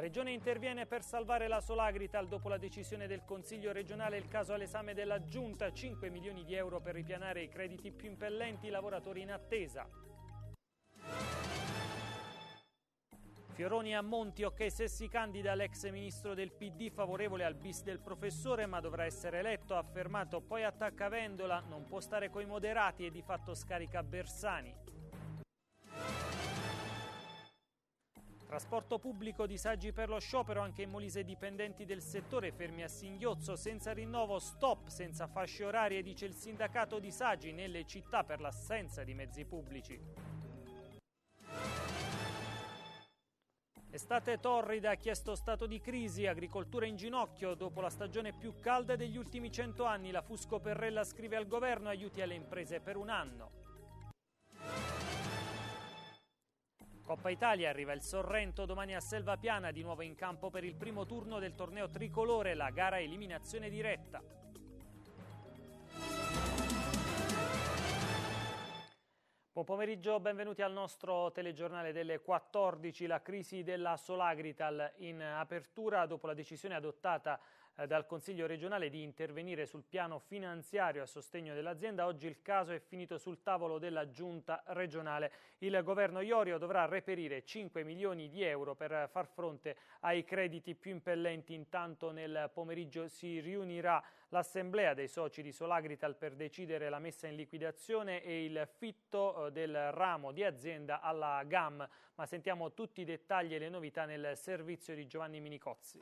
regione interviene per salvare la Solagrital dopo la decisione del Consiglio regionale il caso all'esame della Giunta, 5 milioni di euro per ripianare i crediti più impellenti, lavoratori in attesa. Fioroni a Monti, ok se si candida l'ex ministro del PD favorevole al bis del professore ma dovrà essere eletto, ha affermato, poi attacca Vendola, non può stare coi moderati e di fatto scarica Bersani. Trasporto pubblico, disagi per lo sciopero anche in Molise dipendenti del settore fermi a singhiozzo, senza rinnovo, stop, senza fasce orarie, dice il sindacato disagi nelle città per l'assenza di mezzi pubblici. Estate torrida ha chiesto stato di crisi, agricoltura in ginocchio dopo la stagione più calda degli ultimi cento anni. La Fusco Perrella scrive al governo aiuti alle imprese per un anno. Coppa Italia arriva il Sorrento domani a Selvapiana, di nuovo in campo per il primo turno del torneo tricolore, la gara eliminazione diretta. Buon pomeriggio, benvenuti al nostro telegiornale delle 14, la crisi della Solagrital. In apertura, dopo la decisione adottata eh, dal Consiglio regionale di intervenire sul piano finanziario a sostegno dell'azienda. Oggi il caso è finito sul tavolo della Giunta regionale. Il governo Iorio dovrà reperire 5 milioni di euro per far fronte ai crediti più impellenti. Intanto nel pomeriggio si riunirà l'assemblea dei soci di Solagrital per decidere la messa in liquidazione e il fitto eh, del ramo di azienda alla GAM. Ma sentiamo tutti i dettagli e le novità nel servizio di Giovanni Minicozzi.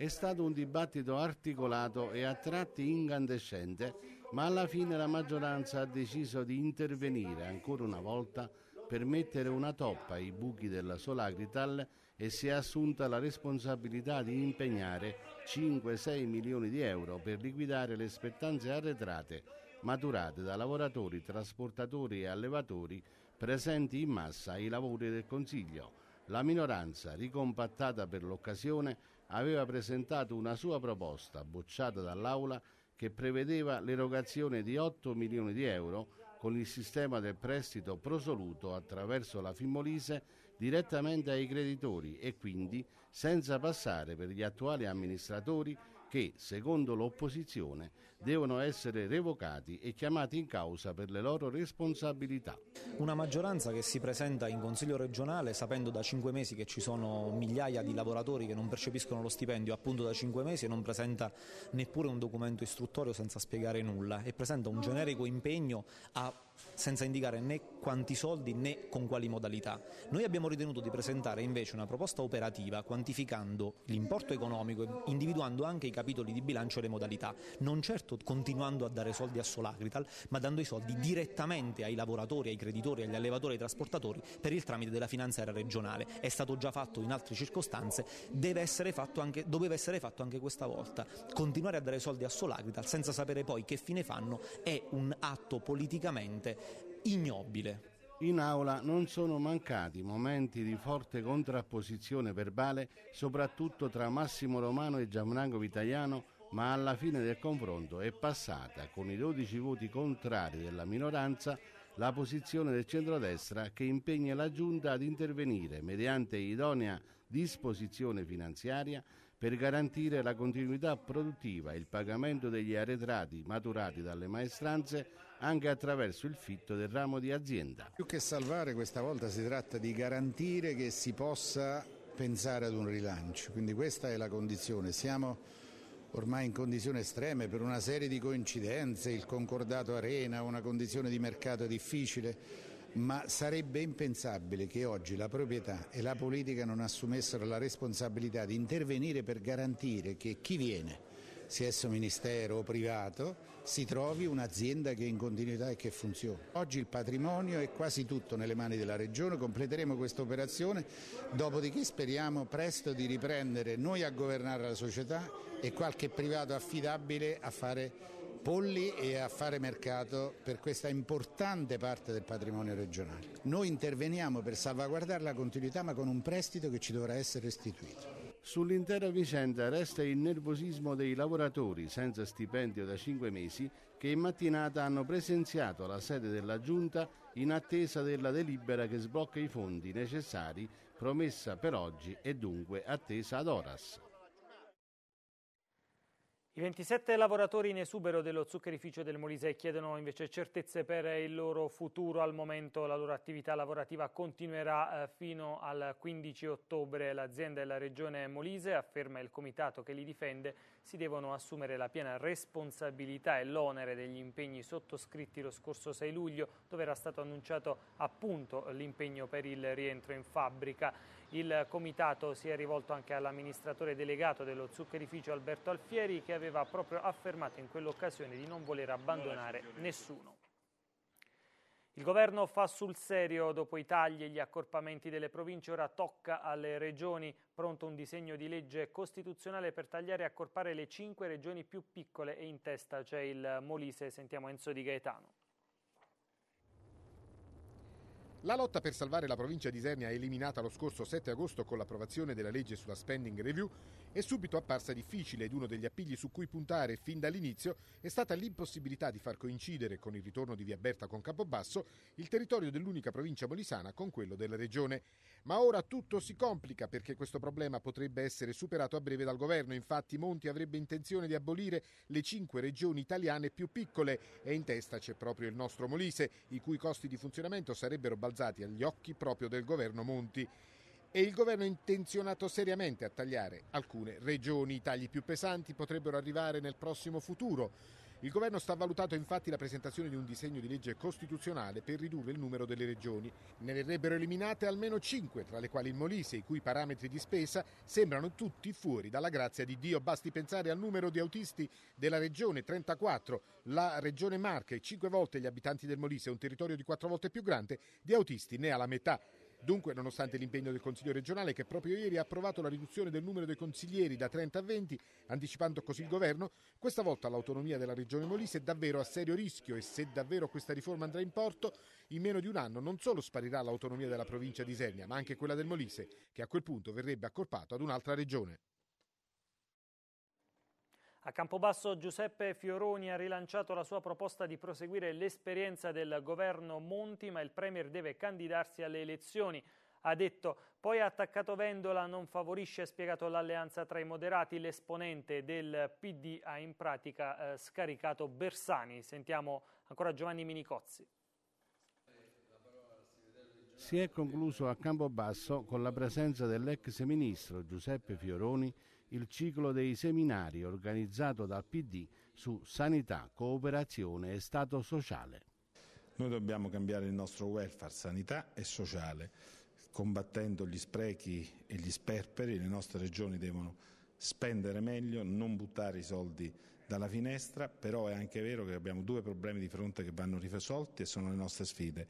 È stato un dibattito articolato e a tratti incandescente, ma alla fine la maggioranza ha deciso di intervenire ancora una volta per mettere una toppa ai buchi della Solagrital e si è assunta la responsabilità di impegnare 5-6 milioni di euro per liquidare le spettanze arretrate maturate da lavoratori, trasportatori e allevatori presenti in massa ai lavori del Consiglio. La minoranza, ricompattata per l'occasione, aveva presentato una sua proposta, bocciata dall'Aula, che prevedeva l'erogazione di 8 milioni di euro con il sistema del prestito prosoluto attraverso la Fimolise direttamente ai creditori e quindi senza passare per gli attuali amministratori che, secondo l'opposizione, devono essere revocati e chiamati in causa per le loro responsabilità. Una maggioranza che si presenta in Consiglio regionale sapendo da cinque mesi che ci sono migliaia di lavoratori che non percepiscono lo stipendio appunto da cinque mesi e non presenta neppure un documento istruttorio senza spiegare nulla e presenta un generico impegno a senza indicare né quanti soldi né con quali modalità. Noi abbiamo ritenuto di presentare invece una proposta operativa quantificando l'importo economico e individuando anche i capitoli di bilancio e le modalità, non certo continuando a dare soldi a Solagrital, ma dando i soldi direttamente ai lavoratori, ai creditori, agli allevatori e ai trasportatori per il tramite della finanziaria regionale. È stato già fatto in altre circostanze, essere anche, doveva essere fatto anche questa volta. Continuare a dare soldi a Solagrital senza sapere poi che fine fanno è un atto politicamente assolutamente ignobile. In aula non sono mancati momenti di forte contrapposizione verbale, soprattutto tra Massimo Romano e Gianfranco Vitaiano, ma alla fine del confronto è passata, con i 12 voti contrari della minoranza, la posizione del centrodestra che impegna la Giunta ad intervenire mediante idonea disposizione finanziaria per garantire la continuità produttiva e il pagamento degli arretrati maturati dalle maestranze anche attraverso il fitto del ramo di azienda. Più che salvare questa volta si tratta di garantire che si possa pensare ad un rilancio, quindi questa è la condizione. Siamo ormai in condizioni estreme per una serie di coincidenze, il concordato arena, una condizione di mercato difficile ma sarebbe impensabile che oggi la proprietà e la politica non assumessero la responsabilità di intervenire per garantire che chi viene, sia esso ministero o privato, si trovi un'azienda che è in continuità e che funziona. Oggi il patrimonio è quasi tutto nelle mani della Regione, completeremo questa operazione, dopodiché speriamo presto di riprendere noi a governare la società e qualche privato affidabile a fare polli e a fare mercato per questa importante parte del patrimonio regionale. Noi interveniamo per salvaguardare la continuità ma con un prestito che ci dovrà essere restituito. Sull'intera vicenda resta il nervosismo dei lavoratori senza stipendio da cinque mesi che in mattinata hanno presenziato la sede della Giunta in attesa della delibera che sblocca i fondi necessari promessa per oggi e dunque attesa ad Oras. I 27 lavoratori in esubero dello zuccherificio del Molise chiedono invece certezze per il loro futuro. Al momento la loro attività lavorativa continuerà eh, fino al 15 ottobre. L'azienda e la regione Molise, afferma il comitato che li difende, si devono assumere la piena responsabilità e l'onere degli impegni sottoscritti lo scorso 6 luglio, dove era stato annunciato appunto l'impegno per il rientro in fabbrica. Il comitato si è rivolto anche all'amministratore delegato dello zuccherificio Alberto Alfieri che aveva proprio affermato in quell'occasione di non voler abbandonare nessuno. Il governo fa sul serio, dopo i tagli e gli accorpamenti delle province, ora tocca alle regioni. Pronto un disegno di legge costituzionale per tagliare e accorpare le cinque regioni più piccole e in testa c'è il Molise, sentiamo Enzo Di Gaetano. La lotta per salvare la provincia di Isernia eliminata lo scorso 7 agosto con l'approvazione della legge sulla spending review è subito apparsa difficile ed uno degli appigli su cui puntare fin dall'inizio è stata l'impossibilità di far coincidere con il ritorno di Via Berta con Capobasso il territorio dell'unica provincia molisana con quello della regione. Ma ora tutto si complica perché questo problema potrebbe essere superato a breve dal governo. Infatti Monti avrebbe intenzione di abolire le cinque regioni italiane più piccole e in testa c'è proprio il nostro Molise, i cui costi di funzionamento sarebbero balzati agli occhi proprio del governo Monti e il governo è intenzionato seriamente a tagliare alcune regioni. I tagli più pesanti potrebbero arrivare nel prossimo futuro. Il governo sta valutando infatti la presentazione di un disegno di legge costituzionale per ridurre il numero delle regioni. Ne verrebbero eliminate almeno cinque, tra le quali il Molise, i cui parametri di spesa sembrano tutti fuori dalla grazia di Dio. Basti pensare al numero di autisti della regione, 34, la regione Marche, cinque volte gli abitanti del Molise, un territorio di quattro volte più grande, di autisti ne ha la metà. Dunque, nonostante l'impegno del Consiglio regionale che proprio ieri ha approvato la riduzione del numero dei consiglieri da 30 a 20, anticipando così il governo, questa volta l'autonomia della regione Molise è davvero a serio rischio e se davvero questa riforma andrà in porto, in meno di un anno non solo sparirà l'autonomia della provincia di Isernia, ma anche quella del Molise, che a quel punto verrebbe accorpato ad un'altra regione. A Campobasso Giuseppe Fioroni ha rilanciato la sua proposta di proseguire l'esperienza del governo Monti, ma il Premier deve candidarsi alle elezioni. Ha detto, poi ha attaccato Vendola, non favorisce, ha spiegato l'alleanza tra i moderati, l'esponente del PD ha in pratica eh, scaricato Bersani. Sentiamo ancora Giovanni Minicozzi. Si è concluso a Campobasso con la presenza dell'ex ministro Giuseppe Fioroni il ciclo dei seminari organizzato dal PD su sanità, cooperazione e Stato sociale. Noi dobbiamo cambiare il nostro welfare, sanità e sociale, combattendo gli sprechi e gli sperperi, le nostre regioni devono spendere meglio, non buttare i soldi dalla finestra, però è anche vero che abbiamo due problemi di fronte che vanno risolti e sono le nostre sfide.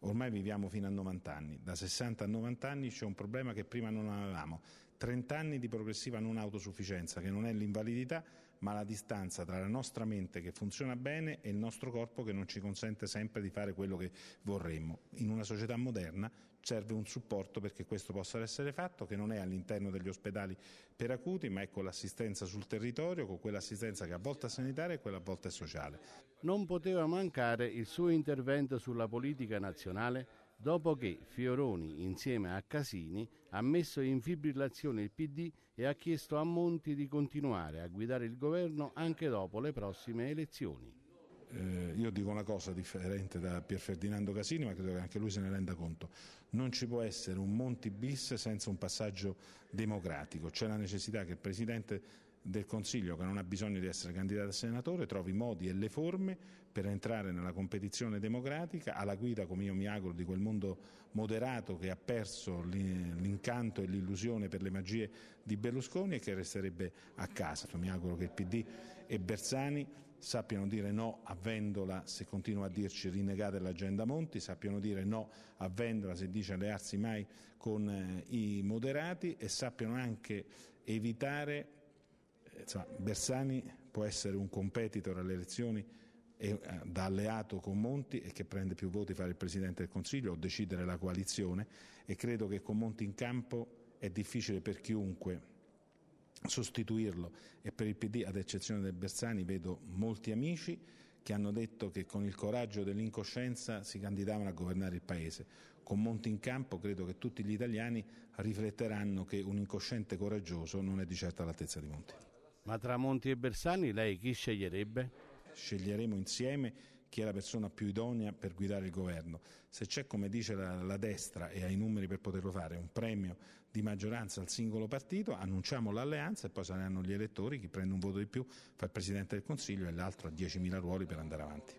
Ormai viviamo fino a 90 anni, da 60 a 90 anni c'è un problema che prima non avevamo, 30 anni di progressiva non autosufficienza, che non è l'invalidità, ma la distanza tra la nostra mente che funziona bene e il nostro corpo che non ci consente sempre di fare quello che vorremmo. In una società moderna serve un supporto perché questo possa essere fatto, che non è all'interno degli ospedali per acuti, ma è con l'assistenza sul territorio, con quell'assistenza che a volte è sanitaria e quella a volte è sociale. Non poteva mancare il suo intervento sulla politica nazionale dopo che Fioroni, insieme a Casini, ha messo in fibrillazione il PD e ha chiesto a Monti di continuare a guidare il governo anche dopo le prossime elezioni. Eh, io dico una cosa differente da Pier Ferdinando Casini, ma credo che anche lui se ne renda conto. Non ci può essere un Monti bis senza un passaggio democratico, c'è la necessità che il Presidente del Consiglio che non ha bisogno di essere candidato a senatore trovi modi e le forme per entrare nella competizione democratica alla guida, come io mi auguro, di quel mondo moderato che ha perso l'incanto e l'illusione per le magie di Berlusconi e che resterebbe a casa. Mi auguro che il PD e Bersani sappiano dire no a Vendola se continua a dirci rinnegate l'agenda Monti, sappiano dire no a Vendola se dice allearsi mai con eh, i moderati e sappiano anche evitare Insomma, Bersani può essere un competitor alle elezioni eh, da alleato con Monti e che prende più voti fare il Presidente del Consiglio o decidere la coalizione e credo che con Monti in campo è difficile per chiunque sostituirlo e per il PD ad eccezione del Bersani vedo molti amici che hanno detto che con il coraggio dell'incoscienza si candidavano a governare il Paese. Con Monti in campo credo che tutti gli italiani rifletteranno che un incosciente coraggioso non è di certo all'altezza di Monti. Ma tra Monti e Bersani lei chi sceglierebbe? Sceglieremo insieme chi è la persona più idonea per guidare il governo. Se c'è, come dice la, la, destra e ha i numeri per poterlo fare, un premio di maggioranza al singolo partito, annunciamo l'alleanza e poi saranno gli elettori, chi prende un voto di più fa il Presidente del Consiglio e l'altro ha 10.000 ruoli per andare avanti.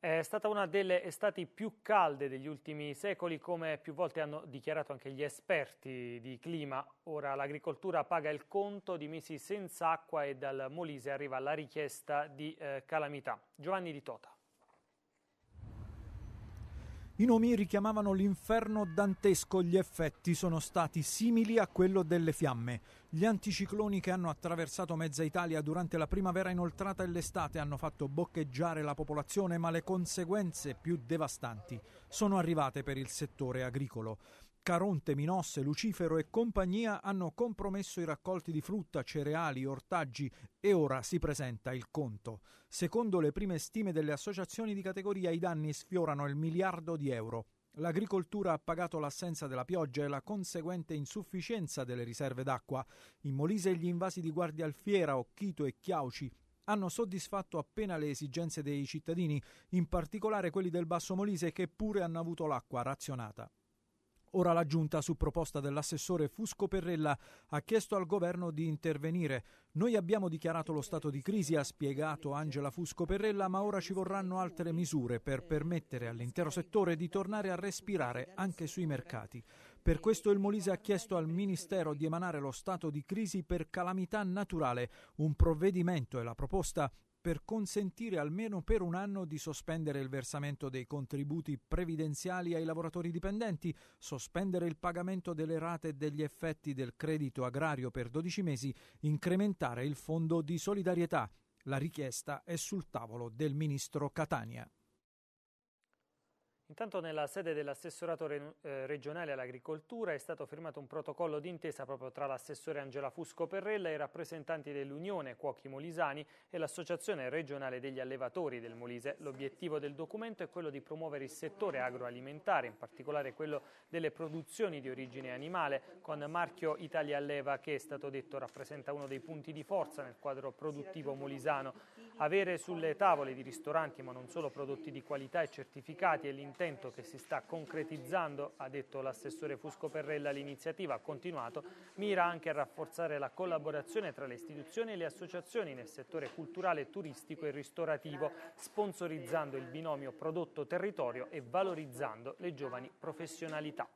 È stata una delle estati più calde degli ultimi secoli, come più volte hanno dichiarato anche gli esperti di clima. Ora l'agricoltura paga il conto di mesi senza acqua e dal Molise arriva la richiesta di eh, calamità. Giovanni Di Tota. I nomi richiamavano l'inferno dantesco, gli effetti sono stati simili a quello delle fiamme. Gli anticicloni che hanno attraversato mezza Italia durante la primavera inoltrata e l'estate hanno fatto boccheggiare la popolazione, ma le conseguenze più devastanti sono arrivate per il settore agricolo. Caronte, Minosse, Lucifero e compagnia hanno compromesso i raccolti di frutta, cereali, ortaggi e ora si presenta il conto. Secondo le prime stime delle associazioni di categoria i danni sfiorano il miliardo di euro. L'agricoltura ha pagato l'assenza della pioggia e la conseguente insufficienza delle riserve d'acqua. In Molise gli invasi di Guardia Alfiera, Occhito e Chiauci hanno soddisfatto appena le esigenze dei cittadini, in particolare quelli del Basso Molise che pure hanno avuto l'acqua razionata. Ora la Giunta, su proposta dell'assessore Fusco Perrella, ha chiesto al governo di intervenire. Noi abbiamo dichiarato lo stato di crisi, ha spiegato Angela Fusco Perrella, ma ora ci vorranno altre misure per permettere all'intero settore di tornare a respirare anche sui mercati. Per questo il Molise ha chiesto al Ministero di emanare lo stato di crisi per calamità naturale, un provvedimento e la proposta per consentire almeno per un anno di sospendere il versamento dei contributi previdenziali ai lavoratori dipendenti, sospendere il pagamento delle rate e degli effetti del credito agrario per 12 mesi, incrementare il fondo di solidarietà. La richiesta è sul tavolo del ministro Catania. Intanto nella sede dell'assessorato eh, regionale all'agricoltura è stato firmato un protocollo d'intesa proprio tra l'assessore Angela Fusco Perrella e i rappresentanti dell'Unione Cuochi Molisani e l'Associazione regionale degli allevatori del Molise. L'obiettivo del documento è quello di promuovere il settore agroalimentare, in particolare quello delle produzioni di origine animale, con marchio Italia Alleva che è stato detto rappresenta uno dei punti di forza nel quadro produttivo molisano. Avere sulle tavole di ristoranti, ma non solo prodotti di qualità e certificati e l'interno intento che si sta concretizzando, ha detto l'assessore Fusco Perrella, l'iniziativa, ha continuato, mira anche a rafforzare la collaborazione tra le istituzioni e le associazioni nel settore culturale, turistico e ristorativo, sponsorizzando il binomio prodotto-territorio e valorizzando le giovani professionalità.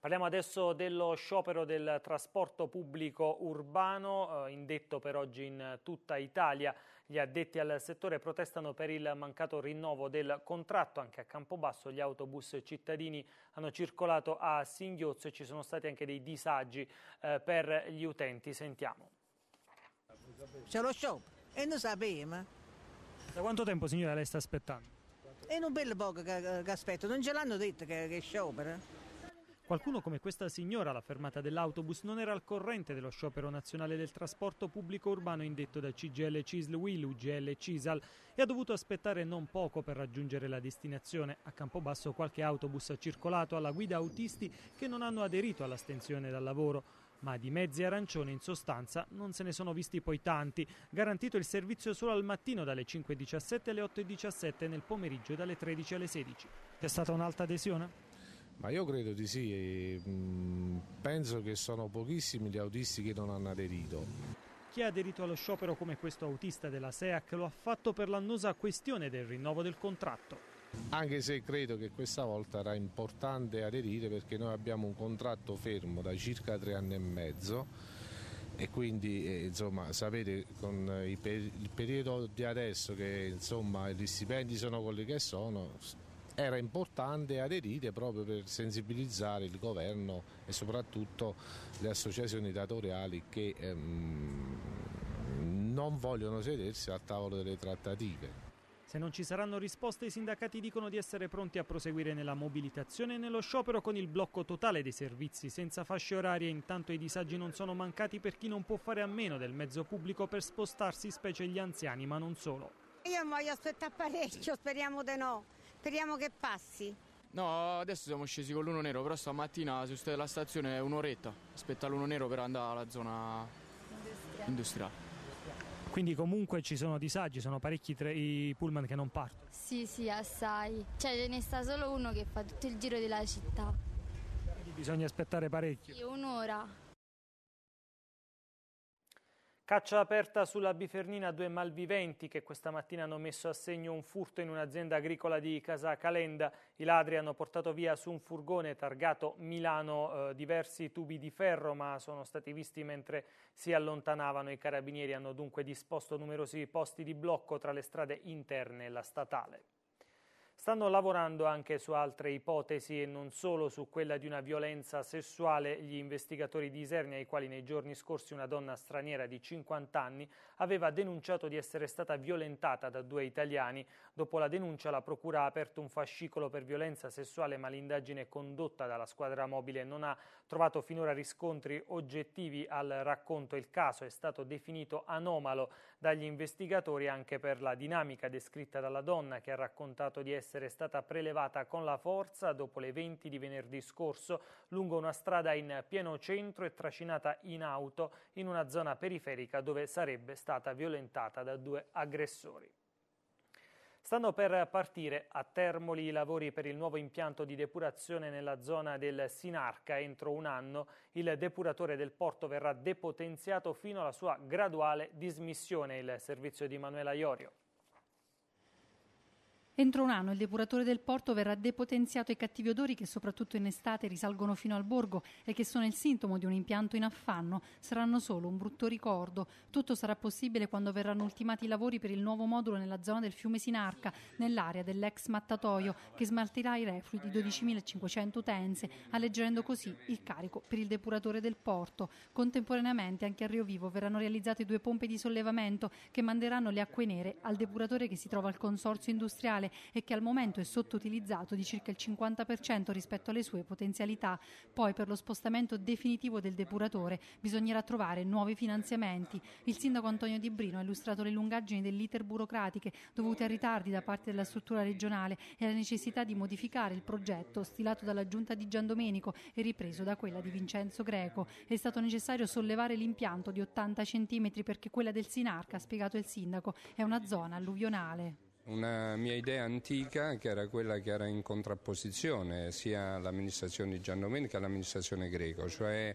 Parliamo adesso dello sciopero del trasporto pubblico urbano, eh, indetto per oggi in tutta Italia gli addetti al settore protestano per il mancato rinnovo del contratto. Anche a Campobasso gli autobus cittadini hanno circolato a singhiozzo e ci sono stati anche dei disagi eh, per gli utenti. Sentiamo. C'è lo sciopero e non sapevo. Da quanto tempo signora lei sta aspettando? È un bel po' che, che aspetto, non ce l'hanno detto che, che sciopero. Eh? Qualcuno come questa signora, alla fermata dell'autobus, non era al corrente dello sciopero nazionale del trasporto pubblico urbano indetto da CGL Cisl Will, UGL Cisal e ha dovuto aspettare non poco per raggiungere la destinazione. A Campobasso qualche autobus ha circolato alla guida autisti che non hanno aderito all'astensione dal lavoro ma di mezzi arancioni in sostanza non se ne sono visti poi tanti, garantito il servizio solo al mattino dalle 5.17 alle 8.17 e nel pomeriggio dalle 13 alle 16. C'è stata un'alta adesione? Ma io credo di sì, penso che sono pochissimi gli autisti che non hanno aderito. Chi ha aderito allo sciopero come questo autista della SEAC lo ha fatto per l'annosa questione del rinnovo del contratto. Anche se credo che questa volta era importante aderire perché noi abbiamo un contratto fermo da circa tre anni e mezzo e quindi eh, insomma, sapete con eh, il, periodo di adesso che insomma, gli stipendi sono quelli che sono era importante aderire proprio per sensibilizzare il governo e soprattutto le associazioni datoriali che ehm, non vogliono sedersi al tavolo delle trattative. Se non ci saranno risposte, i sindacati dicono di essere pronti a proseguire nella mobilitazione e nello sciopero con il blocco totale dei servizi, senza fasce orarie. Intanto i disagi non sono mancati per chi non può fare a meno del mezzo pubblico per spostarsi, specie gli anziani, ma non solo. Io voglio aspettare parecchio, speriamo di no. Speriamo che passi. No, adesso siamo scesi con l'uno nero, però stamattina si usted la stazione è un'oretta. Aspetta l'uno nero per andare alla zona industriale. industriale. Quindi comunque ci sono disagi, sono parecchi tre, i pullman che non partono. Sì, sì, assai. Cioè ce ne sta solo uno che fa tutto il giro della città. Quindi bisogna aspettare parecchio. Sì, un'ora. Caccia aperta sulla Bifernina due malviventi che questa mattina hanno messo a segno un furto in un'azienda agricola di Casa Calenda. I ladri hanno portato via su un furgone targato Milano eh, diversi tubi di ferro ma sono stati visti mentre si allontanavano. I carabinieri hanno dunque disposto numerosi posti di blocco tra le strade interne e la statale. Stanno lavorando anche su altre ipotesi e non solo su quella di una violenza sessuale gli investigatori di Isernia, ai quali nei giorni scorsi una donna straniera di 50 anni aveva denunciato di essere stata violentata da due italiani. Dopo la denuncia la procura ha aperto un fascicolo per violenza sessuale ma l'indagine condotta dalla squadra mobile non ha trovato finora riscontri oggettivi al racconto. Il caso è stato definito anomalo dagli investigatori anche per la dinamica descritta dalla donna che ha raccontato di essere stata prelevata con la forza dopo le 20 di venerdì scorso lungo una strada in pieno centro e trascinata in auto in una zona periferica dove sarebbe stata violentata da due aggressori. Stanno per partire a Termoli i lavori per il nuovo impianto di depurazione nella zona del Sinarca. Entro un anno il depuratore del porto verrà depotenziato fino alla sua graduale dismissione. Il servizio di Manuela Iorio. Entro un anno il depuratore del porto verrà depotenziato ai cattivi odori che soprattutto in estate risalgono fino al borgo e che sono il sintomo di un impianto in affanno. Saranno solo un brutto ricordo. Tutto sarà possibile quando verranno ultimati i lavori per il nuovo modulo nella zona del fiume Sinarca, nell'area dell'ex mattatoio, che smaltirà i reflui di 12.500 utenze, alleggerendo così il carico per il depuratore del porto. Contemporaneamente anche a Rio Vivo verranno realizzate due pompe di sollevamento che manderanno le acque nere al depuratore che si trova al consorzio industriale industriale e che al momento è sottoutilizzato di circa il 50% rispetto alle sue potenzialità. Poi per lo spostamento definitivo del depuratore bisognerà trovare nuovi finanziamenti. Il sindaco Antonio Di Brino ha illustrato le lungaggini dell'iter burocratiche dovute a ritardi da parte della struttura regionale e alla necessità di modificare il progetto stilato dalla giunta di Giandomenico e ripreso da quella di Vincenzo Greco. È stato necessario sollevare l'impianto di 80 cm perché quella del Sinarca, ha spiegato il sindaco, è una zona alluvionale. Una mia idea antica che era quella che era in contrapposizione sia all'amministrazione di giannomenica che all'amministrazione greco, cioè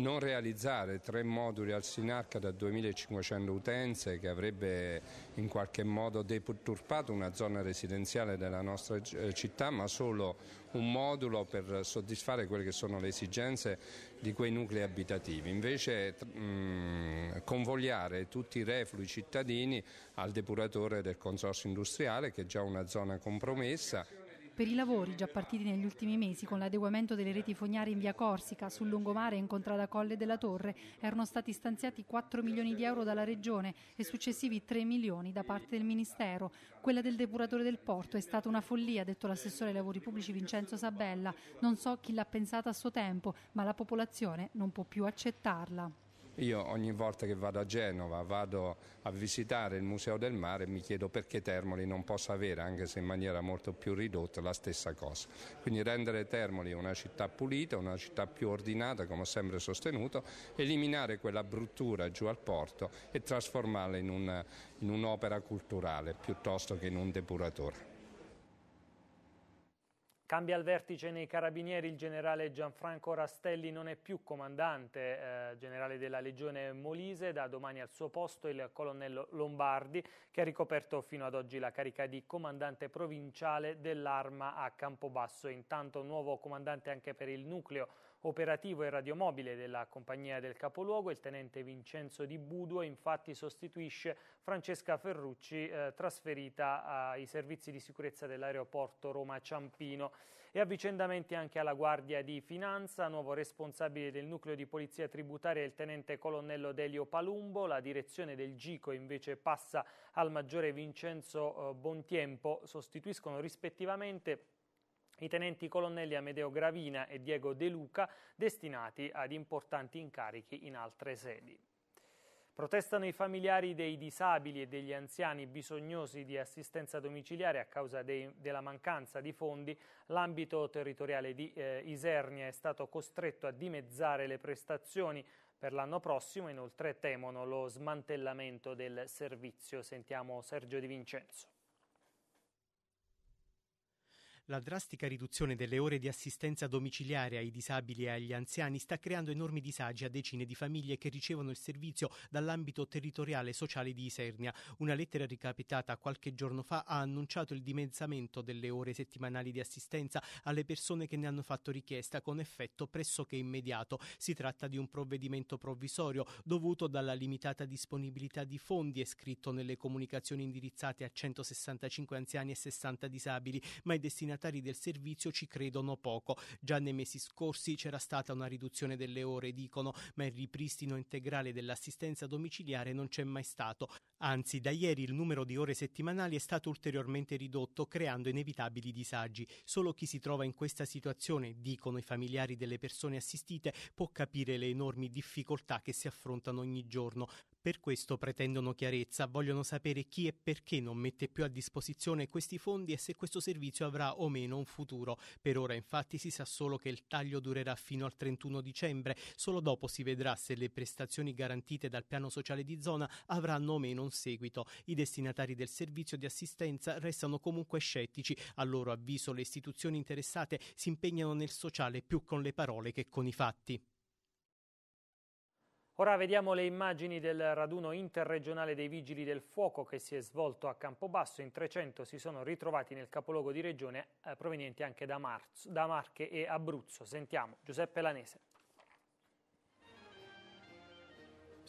non realizzare tre moduli al Sinarca da 2500 utenze che avrebbe in qualche modo deturpato una zona residenziale della nostra eh, città ma solo un modulo per soddisfare quelle che sono le esigenze di quei nuclei abitativi. Invece mh, mm, convogliare tutti i reflui cittadini al depuratore del consorzio industriale che è già una zona compromessa per i lavori già partiti negli ultimi mesi con l'adeguamento delle reti fognarie in via Corsica, sul lungomare e in contrada Colle della Torre, erano stati stanziati 4 milioni di euro dalla Regione e successivi 3 milioni da parte del Ministero. Quella del depuratore del porto è stata una follia, ha detto l'assessore ai lavori pubblici Vincenzo Sabella. Non so chi l'ha pensata a suo tempo, ma la popolazione non può più accettarla. Io ogni volta che vado a Genova, vado a visitare il Museo del Mare e mi chiedo perché Termoli non possa avere, anche se in maniera molto più ridotta, la stessa cosa. Quindi rendere Termoli una città pulita, una città più ordinata, come ho sempre sostenuto, eliminare quella bruttura giù al porto e trasformarla in, un, in un'opera culturale piuttosto che in un depuratore. Cambia il vertice nei carabinieri, il generale Gianfranco Rastelli non è più comandante eh, generale della Legione Molise, da domani al suo posto il colonnello Lombardi che ha ricoperto fino ad oggi la carica di comandante provinciale dell'arma a Campobasso. Intanto nuovo comandante anche per il nucleo operativo e radiomobile della compagnia del capoluogo, il tenente Vincenzo Di Buduo, infatti sostituisce Francesca Ferrucci, eh, trasferita ai servizi di sicurezza dell'aeroporto Roma Ciampino. E avvicendamenti anche alla Guardia di Finanza, nuovo responsabile del nucleo di polizia tributaria è il tenente colonnello Delio Palumbo, la direzione del GICO invece passa al maggiore Vincenzo eh, Bontiempo, sostituiscono rispettivamente i tenenti colonnelli Amedeo Gravina e Diego De Luca destinati ad importanti incarichi in altre sedi. Protestano i familiari dei disabili e degli anziani bisognosi di assistenza domiciliare a causa dei, della mancanza di fondi. L'ambito territoriale di eh, Isernia è stato costretto a dimezzare le prestazioni per l'anno prossimo, inoltre temono lo smantellamento del servizio. Sentiamo Sergio Di Vincenzo. La drastica riduzione delle ore di assistenza domiciliare ai disabili e agli anziani sta creando enormi disagi a decine di famiglie che ricevono il servizio dall'ambito territoriale sociale di Isernia. Una lettera ricapitata qualche giorno fa ha annunciato il dimezzamento delle ore settimanali di assistenza alle persone che ne hanno fatto richiesta con effetto pressoché immediato. Si tratta di un provvedimento provvisorio dovuto dalla limitata disponibilità di fondi, è scritto nelle comunicazioni indirizzate a 165 anziani e 60 disabili, ma è destinato destinatari del servizio ci credono poco. Già nei mesi scorsi c'era stata una riduzione delle ore, dicono, ma il ripristino integrale dell'assistenza domiciliare non c'è mai stato. Anzi, da ieri il numero di ore settimanali è stato ulteriormente ridotto, creando inevitabili disagi. Solo chi si trova in questa situazione, dicono i familiari delle persone assistite, può capire le enormi difficoltà che si affrontano ogni giorno. Per questo pretendono chiarezza, vogliono sapere chi e perché non mette più a disposizione questi fondi e se questo servizio avrà o meno un futuro. Per ora infatti si sa solo che il taglio durerà fino al 31 dicembre, solo dopo si vedrà se le prestazioni garantite dal piano sociale di zona avranno o meno un seguito. I destinatari del servizio di assistenza restano comunque scettici, a loro avviso le istituzioni interessate si impegnano nel sociale più con le parole che con i fatti. Ora vediamo le immagini del raduno interregionale dei Vigili del Fuoco che si è svolto a Campobasso. In 300 si sono ritrovati nel capoluogo di regione eh, provenienti anche da, Marzo, da Marche e Abruzzo. Sentiamo Giuseppe Lanese.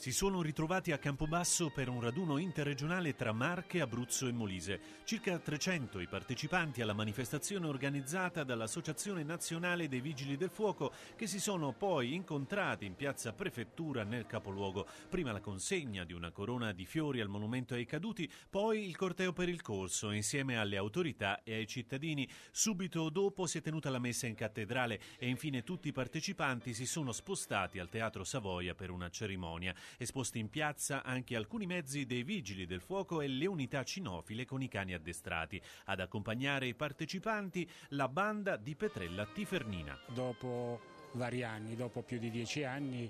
si sono ritrovati a Campobasso per un raduno interregionale tra Marche, Abruzzo e Molise. Circa 300 i partecipanti alla manifestazione organizzata dall'Associazione Nazionale dei Vigili del Fuoco che si sono poi incontrati in piazza Prefettura nel capoluogo. Prima la consegna di una corona di fiori al monumento ai caduti, poi il corteo per il corso insieme alle autorità e ai cittadini. Subito dopo si è tenuta la messa in cattedrale e infine tutti i partecipanti si sono spostati al Teatro Savoia per una cerimonia. Esposti in piazza anche alcuni mezzi dei vigili del fuoco e le unità cinofile con i cani addestrati. Ad accompagnare i partecipanti la banda di Petrella Tifernina. Dopo vari anni, dopo più di dieci anni,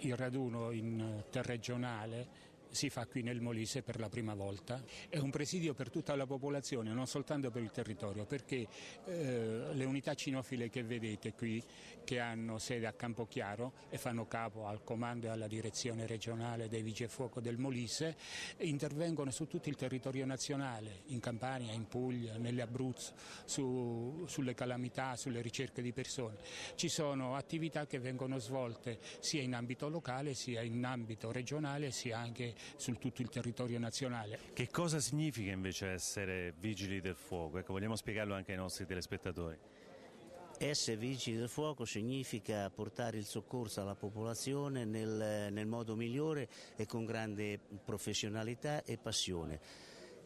il raduno interregionale eh, si fa qui nel Molise per la prima volta. È un presidio per tutta la popolazione, non soltanto per il territorio, perché eh, le unità cinofile che vedete qui, che hanno sede a Campochiaro e fanno capo al comando e alla direzione regionale dei Vigefuoco del Molise, intervengono su tutto il territorio nazionale, in Campania, in Puglia, nell'Abruzzo, su, sulle calamità, sulle ricerche di persone. Ci sono attività che vengono svolte sia in ambito locale sia in ambito regionale sia anche sul tutto il territorio nazionale. Che cosa significa invece essere vigili del fuoco? Ecco, vogliamo spiegarlo anche ai nostri telespettatori. Essere vigili del fuoco significa portare il soccorso alla popolazione nel, nel modo migliore e con grande professionalità e passione.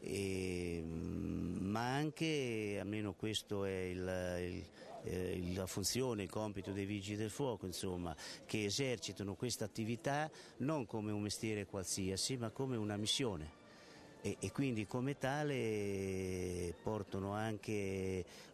E, mm, ma anche, almeno questo è il, il eh, la funzione, il compito dei vigili del fuoco, insomma, che esercitano questa attività non come un mestiere qualsiasi, ma come una missione e, e quindi come tale portano anche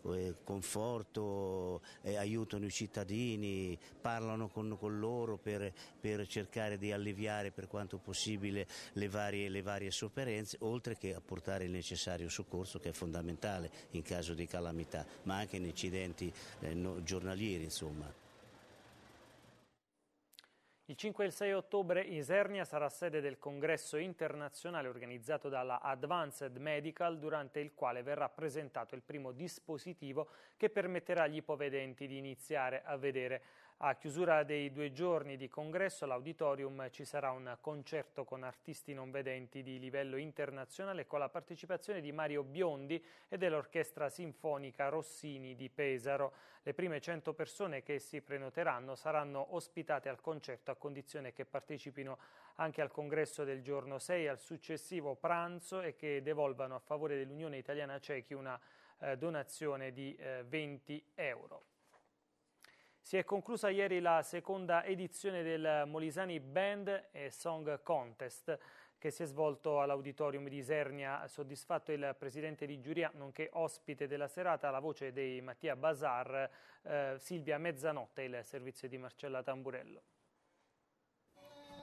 eh, conforto, eh, aiutano i cittadini, parlano con, con loro per, per, cercare di alleviare per quanto possibile le varie, le varie sofferenze, oltre che a portare il necessario soccorso che è fondamentale in caso di calamità, ma anche in incidenti eh, no, giornalieri. Insomma. Il 5 e il 6 ottobre Isernia sarà sede del congresso internazionale organizzato dalla Advanced Medical durante il quale verrà presentato il primo dispositivo che permetterà agli ipovedenti di iniziare a vedere a chiusura dei due giorni di congresso all'auditorium ci sarà un concerto con artisti non vedenti di livello internazionale con la partecipazione di Mario Biondi e dell'Orchestra Sinfonica Rossini di Pesaro. Le prime 100 persone che si prenoteranno saranno ospitate al concerto a condizione che partecipino anche al congresso del giorno 6 al successivo pranzo e che devolvano a favore dell'Unione Italiana Cechi una eh, donazione di eh, 20 euro. Si è conclusa ieri la seconda edizione del Molisani Band e Song Contest che si è svolto all'auditorium di Isernia. Soddisfatto il presidente di giuria, nonché ospite della serata, la voce dei Mattia Bazar, eh, Silvia Mezzanotte, il servizio di Marcella Tamburello.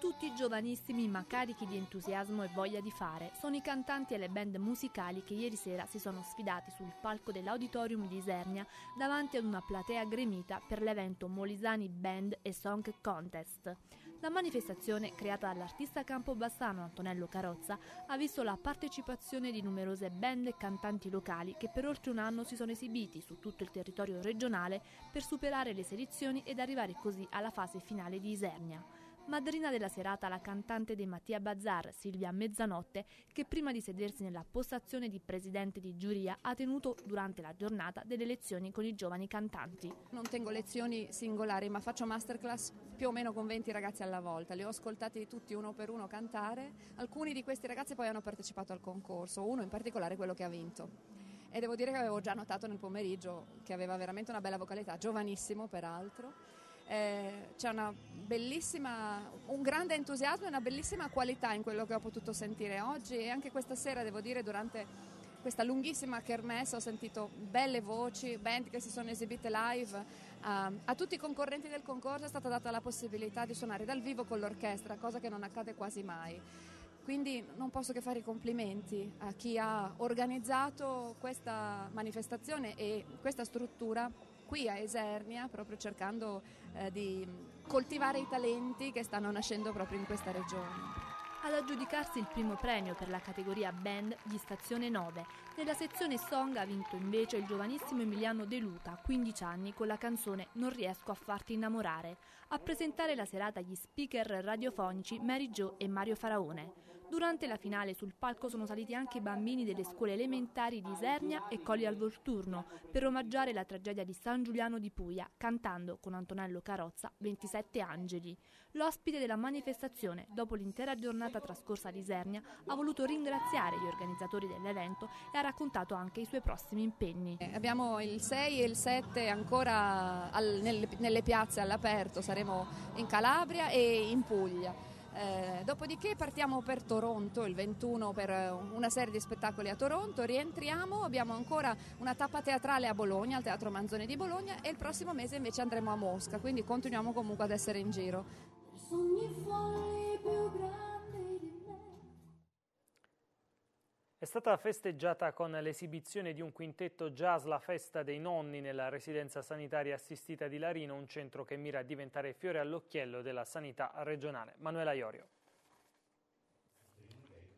Tutti giovanissimi ma carichi di entusiasmo e voglia di fare, sono i cantanti e le band musicali che ieri sera si sono sfidati sul palco dell'auditorium di Isernia davanti ad una platea gremita per l'evento Molisani Band e Song Contest. La manifestazione, creata dall'artista campobassano Antonello Carozza, ha visto la partecipazione di numerose band e cantanti locali che per oltre un anno si sono esibiti su tutto il territorio regionale per superare le selezioni ed arrivare così alla fase finale di Isernia. Madrina della serata la cantante dei Mattia Bazzar, Silvia Mezzanotte, che prima di sedersi nella postazione di presidente di giuria ha tenuto durante la giornata delle lezioni con i giovani cantanti. Non tengo lezioni singolari, ma faccio masterclass più o meno con 20 ragazzi alla volta. Li ho ascoltati tutti uno per uno cantare. Alcuni di questi ragazzi poi hanno partecipato al concorso, uno in particolare quello che ha vinto e devo dire che avevo già notato nel pomeriggio che aveva veramente una bella vocalità, giovanissimo peraltro eh, c'è un grande entusiasmo e una bellissima qualità in quello che ho potuto sentire oggi e anche questa sera, devo dire, durante questa lunghissima kermesse ho sentito belle voci, band che si sono esibite live. Uh, a tutti i concorrenti del concorso è stata data la possibilità di suonare dal vivo con l'orchestra, cosa che non accade quasi mai. Quindi non posso che fare i complimenti a chi ha organizzato questa manifestazione e questa struttura qui a Esernia proprio cercando eh, di coltivare i talenti che stanno nascendo proprio in questa regione. Ad aggiudicarsi il primo premio per la categoria band di Stazione 9, nella sezione song ha vinto invece il giovanissimo Emiliano De Luca, 15 anni, con la canzone Non riesco a farti innamorare. A presentare la serata gli speaker radiofonici Mary Jo e Mario Faraone. Durante la finale sul palco sono saliti anche i bambini delle scuole elementari di Isernia e Colli al Volturno per omaggiare la tragedia di San Giuliano di Puglia, cantando con Antonello Carozza 27 angeli. L'ospite della manifestazione, dopo l'intera giornata trascorsa a Isernia, ha voluto ringraziare gli organizzatori dell'evento e ha raccontato anche i suoi prossimi impegni. Eh, abbiamo il 6 e il 7 ancora al, nelle, nelle piazze all'aperto, saremo in Calabria e in Puglia. Eh, dopodiché partiamo per Toronto il 21 per eh, una serie di spettacoli a Toronto, rientriamo, abbiamo ancora una tappa teatrale a Bologna, al Teatro Manzoni di Bologna e il prossimo mese invece andremo a Mosca, quindi continuiamo comunque ad essere in giro. Sogni folli più grandi È stata festeggiata con l'esibizione di un quintetto jazz la festa dei nonni nella residenza sanitaria assistita di Larino, un centro che mira a diventare fiore all'occhiello della sanità regionale. Manuela Iorio.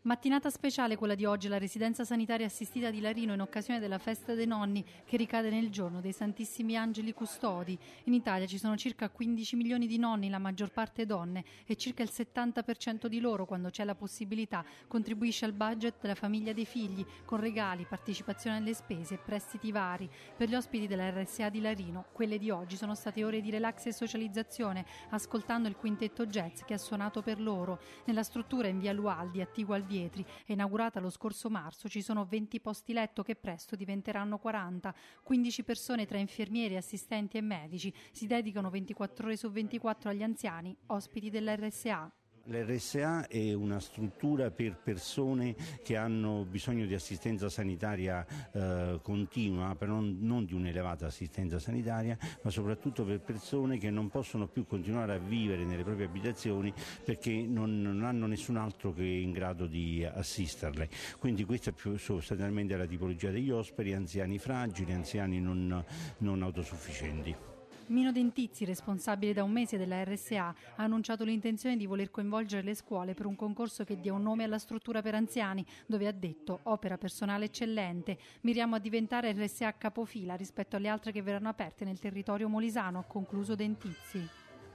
Mattinata speciale quella di oggi la residenza sanitaria assistita di Larino in occasione della festa dei nonni che ricade nel giorno dei Santissimi Angeli Custodi. In Italia ci sono circa 15 milioni di nonni, la maggior parte donne, e circa il 70% di loro, quando c'è la possibilità, contribuisce al budget della famiglia dei figli con regali, partecipazione alle spese e prestiti vari. Per gli ospiti della RSA di Larino, quelle di oggi sono state ore di relax e socializzazione, ascoltando il quintetto jazz che ha suonato per loro. Nella struttura in via Lualdi, attigua al Vietri inaugurata lo scorso marzo ci sono 20 posti letto che presto diventeranno 40, 15 persone tra infermieri, assistenti e medici si dedicano 24 ore su 24 agli anziani, ospiti dell'RSA. L'RSA è una struttura per persone che hanno bisogno di assistenza sanitaria eh, continua, però non di un'elevata assistenza sanitaria, ma soprattutto per persone che non possono più continuare a vivere nelle proprie abitazioni perché non, non hanno nessun altro che è in grado di assisterle. Quindi questa più, sostanzialmente la tipologia degli osperi, anziani fragili, anziani non, non autosufficienti. Mino Dentizzi, responsabile da un mese della RSA, ha annunciato l'intenzione di voler coinvolgere le scuole per un concorso che dia un nome alla struttura per anziani, dove ha detto opera personale eccellente. Miriamo a diventare RSA capofila rispetto alle altre che verranno aperte nel territorio molisano, ha concluso Dentizzi.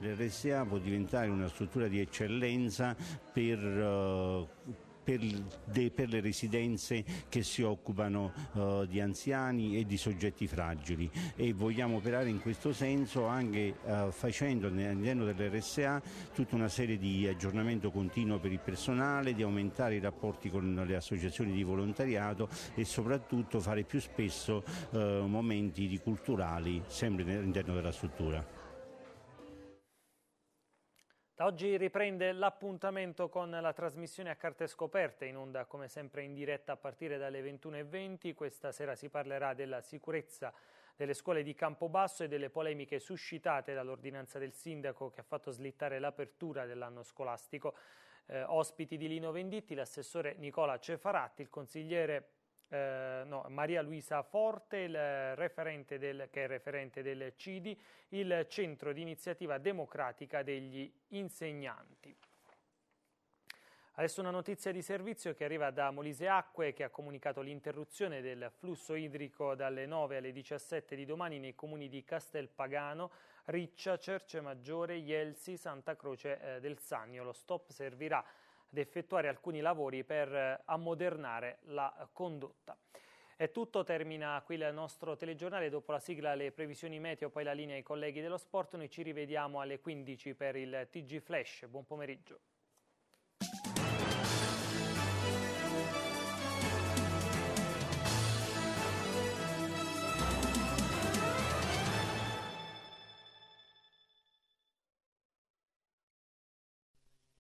L'RSA può diventare una struttura di eccellenza per eh, per, de, per le residenze che si occupano eh, di anziani e di soggetti fragili e vogliamo operare in questo senso anche eh, facendo all'interno dell'RSA tutta una serie di aggiornamento continuo per il personale, di aumentare i rapporti con le associazioni di volontariato e soprattutto fare più spesso eh, momenti culturali sempre all'interno della struttura. Da oggi riprende l'appuntamento con la trasmissione a carte scoperte in onda come sempre in diretta a partire dalle 21.20. Questa sera si parlerà della sicurezza delle scuole di Campobasso e delle polemiche suscitate dall'ordinanza del sindaco che ha fatto slittare l'apertura dell'anno scolastico. Eh, ospiti di Lino Venditti, l'assessore Nicola Cefaratti, il consigliere eh, no, Maria Luisa Forte, referente del, che è referente del CIDI, il Centro di Iniziativa Democratica degli Insegnanti. Adesso una notizia di servizio che arriva da Molise Acque che ha comunicato l'interruzione del flusso idrico dalle 9 alle 17 di domani nei comuni di Castelpagano, Riccia, Cerce Maggiore, Ielsi, Santa Croce eh, del Sannio. Lo stop servirà ad effettuare alcuni lavori per eh, ammodernare la condotta. È tutto, termina qui il nostro telegiornale. Dopo la sigla le previsioni meteo, poi la linea ai colleghi dello sport. Noi ci rivediamo alle 15 per il TG Flash. Buon pomeriggio.